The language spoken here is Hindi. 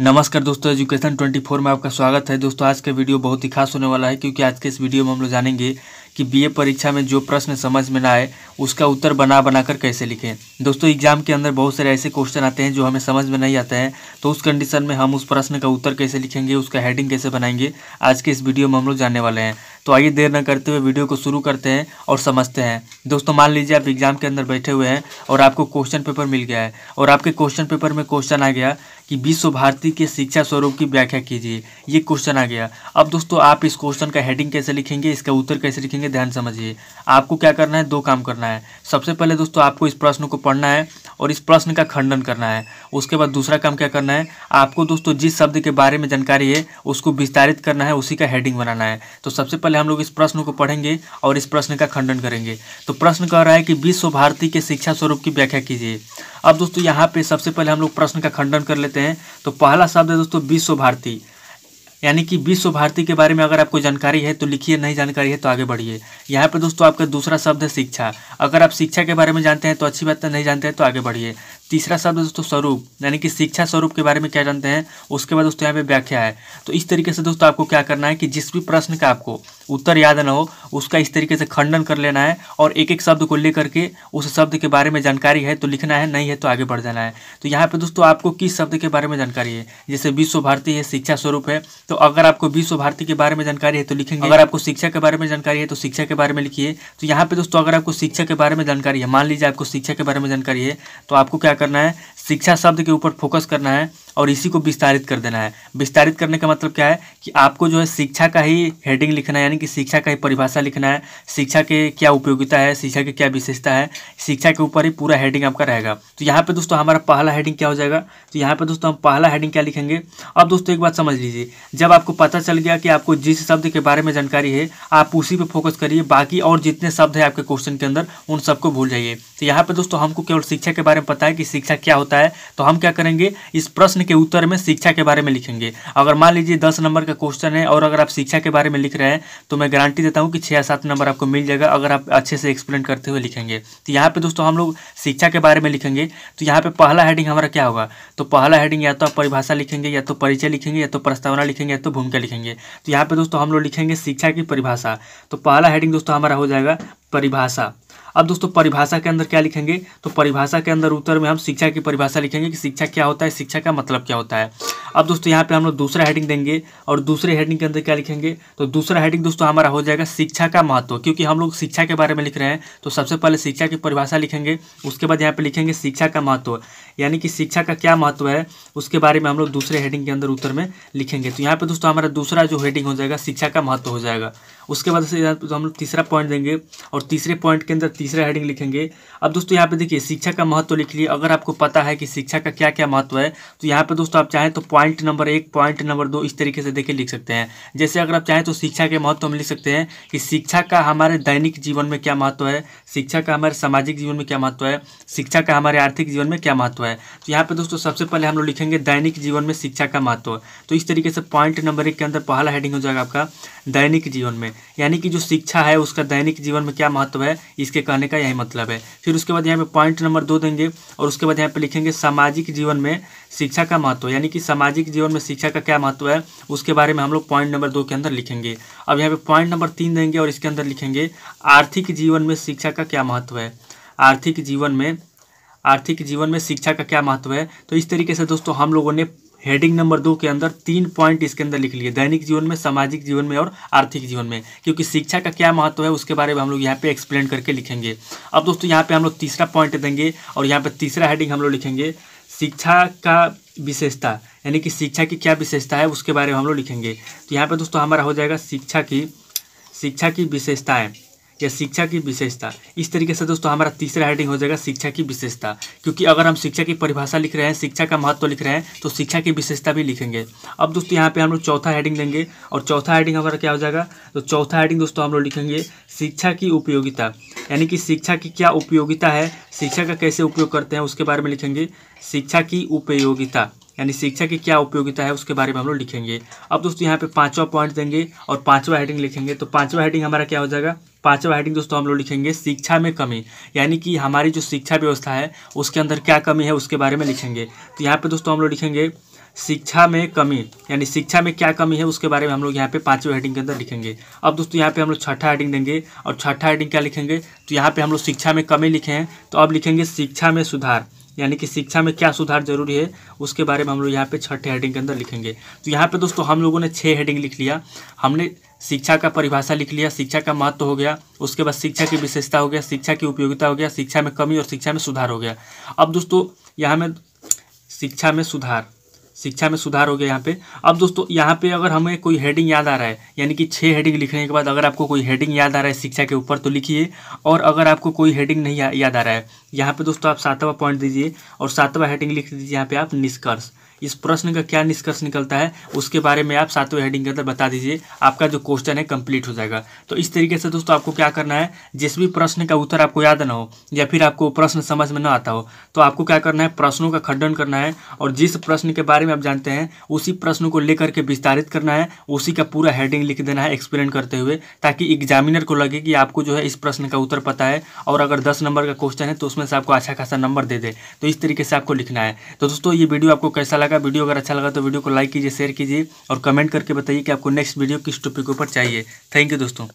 नमस्कार दोस्तों एजुकेशन 24 में आपका स्वागत है दोस्तों आज का वीडियो बहुत ही खास होने वाला है क्योंकि आज के इस वीडियो में हम लोग जानेंगे कि बीए परीक्षा में जो प्रश्न समझ में ना आए उसका उत्तर बना बनाकर कैसे लिखें दोस्तों एग्जाम के अंदर बहुत सारे ऐसे क्वेश्चन आते हैं जो हमें समझ में नहीं आते हैं तो उस कंडीशन में हम उस प्रश्न का उत्तर कैसे लिखेंगे उसका हेडिंग कैसे बनाएंगे आज के इस वीडियो में हम लोग जानने वाले हैं तो आइए देर न करते हुए वीडियो को शुरू करते हैं और समझते हैं दोस्तों मान लीजिए आप एग्जाम के अंदर बैठे हुए हैं और आपको क्वेश्चन पेपर मिल गया है और आपके क्वेश्चन पेपर में क्वेश्चन आ गया कि विश्व भारती के शिक्षा स्वरूप की व्याख्या कीजिए ये क्वेश्चन आ गया अब दोस्तों आप इस क्वेश्चन का हेडिंग कैसे लिखेंगे इसका उत्तर कैसे लिखेंगे करेंगे ध्यान समझिए आपको क्या करना है दो काम करना है सबसे पहले दोस्तों आपको इस प्रश्न को पढ़ना है और इस प्रश्न का खंडन करना है उसके बाद दूसरा काम क्या करना है आपको दोस्तों जिस शब्द के बारे में जानकारी है उसको विस्तारित करना है उसी का हेडिंग बनाना है तो सबसे पहले हम लोग इस प्रश्न को पढ़ेंगे और इस प्रश्न का खंडन करेंगे तो प्रश्न कह रहा है कि विश्व भारती के शिक्षा स्वरूप की व्याख्या कीजिए अब दोस्तों यहाँ पे सबसे पहले हम लोग प्रश्न का खंडन कर लेते हैं तो पहला शब्द है दोस्तों विश्व भारती यानी कि विश्व भारती के बारे में अगर आपको जानकारी है तो लिखिए नहीं जानकारी है तो आगे बढ़िए यहाँ पर दोस्तों आपका दूसरा शब्द है शिक्षा अगर आप शिक्षा के बारे में जानते हैं तो अच्छी बात है नहीं जानते हैं तो आगे बढ़िए तीसरा शब्द दोस्तों स्वरूप यानी कि शिक्षा स्वरूप के बारे में क्या जानते हैं उसके बाद दोस्तों यहाँ पे व्याख्या है तो इस तरीके से दोस्तों आपको क्या करना है कि जिस भी प्रश्न का आपको उत्तर याद ना हो उसका इस तरीके से खंडन कर लेना है और एक एक शब्द को लेकर के उस शब्द के बारे में जानकारी है तो लिखना है नहीं है तो आगे बढ़ जाना है तो यहाँ पे दोस्तों आपको किस शब्द के बारे में जानकारी है जैसे विश्व भारती है शिक्षा स्वरूप है तो अगर आपको विश्व भारती के बारे में जानकारी है तो लिखेंगे अगर आपको शिक्षा के बारे में जानकारी है तो शिक्षा के बारे में लिखिए तो यहाँ पे दोस्तों अगर आपको शिक्षा के बारे में जानकारी है मान लीजिए आपको शिक्षा के बारे में जानकारी है तो आपको क्या करना है शिक्षा शब्द के ऊपर फोकस करना है और इसी को विस्तारित कर देना है विस्तारित करने का मतलब क्या है कि आपको जो है शिक्षा का ही हेडिंग लिखना है यानी कि शिक्षा का ही परिभाषा लिखना है शिक्षा के क्या उपयोगिता है शिक्षा की क्या विशेषता है शिक्षा के ऊपर ही पूरा हेडिंग आपका रहेगा तो यहाँ पर दोस्तों हमारा पहला हेडिंग क्या हो जाएगा तो यहाँ पर दोस्तों हम पहला हेडिंग क्या लिखेंगे अब दोस्तों एक बात समझ लीजिए जब आपको पता चल गया कि आपको जिस शब्द के बारे में जानकारी है आप उसी पर फोकस करिए बाकी और जितने शब्द हैं आपके क्वेश्चन के अंदर उन सबको भूल जाइए तो यहाँ पर दोस्तों हमको केवल शिक्षा के बारे में पता है कि शिक्षा क्या होता होता है तो हम क्या करेंगे इस प्रश्न के उत्तर में शिक्षा के बारे में लिखेंगे अगर मान लीजिए दस नंबर का क्वेश्चन है और अगर आप शिक्षा के बारे में लिख रहे हैं तो मैं गारंटी देता हूँ कि छः सात नंबर आपको मिल जाएगा अगर आप अच्छे से एक्सप्लेन करते हुए लिखेंगे तो यहाँ पर दोस्तों हम लोग शिक्षा के बारे में लिखेंगे तो यहाँ पर पहला हेडिंग हमारा क्या होगा तो पहला हेडिंग या तो आप परिभाषा लिखेंगे या तो परिचय लिखेंगे या तो प्रस्तावना लिखेंगे या तो भूमिका लिखेंगे तो यहाँ पर दोस्तों हम लोग लिखेंगे शिक्षा की परिभाषा तो पहला हेडिंग दोस्तों हमारा हो जाएगा परिभाषा अब दोस्तों परिभाषा के अंदर क्या लिखेंगे तो परिभाषा के अंदर उत्तर में हम शिक्षा की परिभाषा लिखेंगे कि शिक्षा क्या होता है शिक्षा का मतलब क्या होता है अब दोस्तों यहाँ पे हम लोग दूसरा हेडिंग देंगे और दूसरे हेडिंग के अंदर क्या लिखेंगे तो दूसरा हेडिंग दोस्तों हमारा हो जाएगा शिक्षा का महत्व क्योंकि हम लोग शिक्षा के बारे में लिख रहे हैं तो सबसे पहले शिक्षा की परिभाषा लिखेंगे उसके बाद यहाँ पे लिखेंगे शिक्षा का महत्व यानी कि शिक्षा का क्या महत्व है उसके बारे में हम लोग दूसरे हेडिंग के अंदर उत्तर में लिखेंगे तो यहाँ पर दोस्तों हमारा दूसरा जो हेडिंग हो जाएगा शिक्षा का महत्व हो जाएगा उसके बाद से तो हम लोग तीसरा पॉइंट देंगे और तीसरे पॉइंट के अंदर तीसरा हेडिंग लिखेंगे अब दोस्तों यहाँ पे देखिए शिक्षा का महत्व लिख लिए अगर आपको पता है कि शिक्षा का क्या क्या महत्व है तो यहाँ पे दोस्तों आप चाहें तो पॉइंट नंबर एक पॉइंट नंबर दो इस तरीके से देखिए लिख सकते हैं जैसे अगर आप चाहें तो शिक्षा के महत्व हम लिख सकते हैं कि शिक्षा का हमारे दैनिक जीवन में क्या महत्व है शिक्षा का हमारे सामाजिक जीवन में क्या महत्व है शिक्षा का हमारे आर्थिक जीवन में क्या महत्व है तो यहाँ पर दोस्तों सबसे पहले हम लोग लिखेंगे दैनिक जीवन में शिक्षा का महत्व तो इस तरीके से पॉइंट नंबर एक के अंदर पहला हेडिंग हो जाएगा आपका दैनिक जीवन में है यानी कि जो शिक्षा है उसका दैनिक जीवन में क्या महत्व है इसके कहने का यही मतलब है फिर उसके बाद यहाँ पे पॉइंट नंबर दो देंगे और उसके बाद यहाँ पे लिखेंगे सामाजिक जीवन में शिक्षा का महत्व यानी कि सामाजिक जीवन में शिक्षा का क्या महत्व है उसके बारे में हम लोग पॉइंट नंबर दो के अंदर लिखेंगे अब यहाँ पर पॉइंट नंबर तीन देंगे और इसके अंदर लिखेंगे आर्थिक जीवन में शिक्षा का क्या महत्व है आर्थिक जीवन में आर्थिक जीवन में शिक्षा का क्या महत्व है तो इस तरीके से दोस्तों हम लोगों ने हेडिंग नंबर दो के अंदर तीन पॉइंट इसके अंदर लिख लिए दैनिक जीवन में सामाजिक जीवन में और आर्थिक जीवन में क्योंकि शिक्षा का क्या महत्व है उसके बारे में हम लोग यहाँ पे एक्सप्लेन करके लिखेंगे अब दोस्तों यहाँ पे हम लोग तीसरा पॉइंट देंगे और यहाँ पे तीसरा हेडिंग हम लोग लिखेंगे शिक्षा का विशेषता यानी कि शिक्षा की क्या विशेषता है उसके बारे में हम लोग लिखेंगे तो यहाँ पर दोस्तों हमारा हो जाएगा शिक्षा की शिक्षा की विशेषताएँ या शिक्षा की विशेषता इस तरीके से दोस्तों हमारा तीसरा हेडिंग हो जाएगा शिक्षा की विशेषता क्योंकि अगर हम शिक्षा की परिभाषा लिख रहे हैं शिक्षा का महत्व लिख रहे हैं तो शिक्षा की विशेषता भी लिखेंगे अब दोस्तों यहाँ पे हम लोग चौथा हेडिंग लेंगे और चौथा हेडिंग हमारा क्या हो जाएगा तो चौथा हेडिंग दोस्तों हम लोग लिखेंगे शिक्षा की उपयोगिता यानी कि शिक्षा की क्या उपयोगिता है शिक्षा का कैसे उपयोग करते हैं उसके बारे में लिखेंगे शिक्षा की उपयोगिता यानी शिक्षा की क्या उपयोगिता है उसके बारे में हम लोग लिखेंगे अब दोस्तों यहाँ पे पांचवा पॉइंट देंगे और पांचवा हेडिंग लिखेंगे तो पांचवा हेडिंग हमारा क्या हो जाएगा पाँचवा हेडिंग दोस्तों हम लोग लिखेंगे शिक्षा में कमी यानी कि हमारी जो शिक्षा व्यवस्था है उसके अंदर क्या कमी है उसके बारे में लिखेंगे तो यहाँ पे दोस्तों हम लोग लिखेंगे शिक्षा में कमी यानी शिक्षा में क्या कमी है उसके बारे में हम लोग यहाँ पे पाँचवें हेडिंग के अंदर लिखेंगे अब दोस्तों यहाँ पे हम लोग छठा हेडिंग देंगे और छठा हेडिंग क्या लिखेंगे तो यहाँ पे हम लोग शिक्षा में कमी लिखे हैं तो अब लिखेंगे शिक्षा में सुधार यानी कि शिक्षा में क्या सुधार जरूरी है उसके बारे में हम लोग यहाँ पे छठे हेडिंग के अंदर लिखेंगे तो यहाँ पे दोस्तों हम लोगों ने छः हेडिंग लिख लिया हमने शिक्षा का परिभाषा लिख लिया शिक्षा का महत्व हो गया उसके बाद शिक्षा की विशेषता हो गया शिक्षा की उपयोगिता हो गया शिक्षा में कमी और शिक्षा में सुधार हो गया अब दोस्तों यहाँ में शिक्षा में सुधार शिक्षा में सुधार हो गया यहाँ पे अब दोस्तों यहाँ पे अगर हमें कोई हेडिंग याद आ रहा है यानी कि छः हेडिंग लिखने के बाद अगर आपको कोई हेडिंग याद आ रहा है शिक्षा के ऊपर तो लिखिए और अगर आपको कोई हेडिंग नहीं याद आ रहा है यहाँ पे दोस्तों आप सातवां पॉइंट दीजिए और सातवां हेडिंग लिख दीजिए यहाँ पे आप निष्कर्ष इस प्रश्न का क्या निष्कर्ष निकलता है उसके बारे में आप सातवें हेडिंग के अंदर बता दीजिए आपका जो क्वेश्चन है कंप्लीट हो जाएगा तो इस तरीके से दोस्तों आपको क्या करना है जिस भी प्रश्न का उत्तर आपको याद ना हो या फिर आपको प्रश्न समझ में ना आता हो तो आपको क्या करना है प्रश्नों का खंडन करना है और जिस प्रश्न के बारे में आप जानते हैं उसी प्रश्न को लेकर के विस्तारित करना है उसी का पूरा हेडिंग लिख देना है एक्सप्लेन करते हुए ताकि एग्जामिनर को लगे कि आपको जो है इस प्रश्न का उत्तर पता है और अगर दस नंबर का क्वेश्चन है तो उसमें से आपको अच्छा खासा नंबर दे दे तो इस तरीके से आपको लिखना है तो दोस्तों ये वीडियो आपको कैसा लगा लगा वीडियो अगर अच्छा लगा तो वीडियो को लाइक कीजिए शेयर कीजिए और कमेंट करके बताइए कि आपको नेक्स्ट वीडियो किस टॉपिक के ऊपर चाहिए थैंक यू दोस्तों